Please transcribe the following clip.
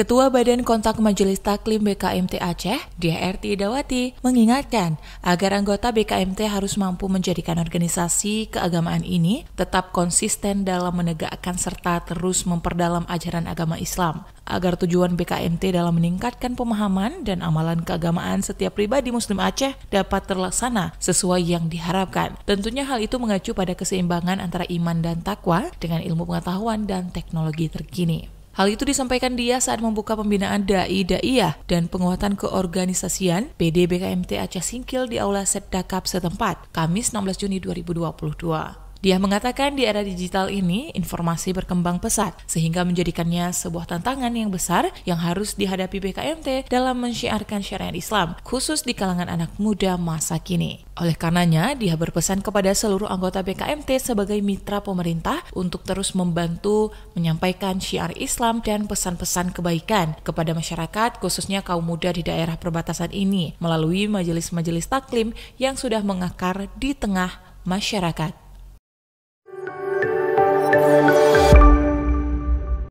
Ketua Badan Kontak Majelis Taklim BKMT Aceh, DRT Dawati, mengingatkan agar anggota BKMT harus mampu menjadikan organisasi keagamaan ini tetap konsisten dalam menegakkan serta terus memperdalam ajaran agama Islam, agar tujuan BKMT dalam meningkatkan pemahaman dan amalan keagamaan setiap pribadi Muslim Aceh dapat terlaksana sesuai yang diharapkan. Tentunya hal itu mengacu pada keseimbangan antara iman dan takwa dengan ilmu pengetahuan dan teknologi terkini. Hal itu disampaikan dia saat membuka pembinaan dai daiyah dan penguatan keorganisasian PDBKMT Aceh Singkil di Aula Setdakap setempat, Kamis 16 Juni 2022. Dia mengatakan di era digital ini informasi berkembang pesat sehingga menjadikannya sebuah tantangan yang besar yang harus dihadapi BKMT dalam mensyiarkan syariat Islam khusus di kalangan anak muda masa kini. Oleh karenanya, dia berpesan kepada seluruh anggota BKMT sebagai mitra pemerintah untuk terus membantu menyampaikan syiar Islam dan pesan-pesan kebaikan kepada masyarakat, khususnya kaum muda di daerah perbatasan ini, melalui majelis-majelis taklim yang sudah mengakar di tengah masyarakat. Thank you.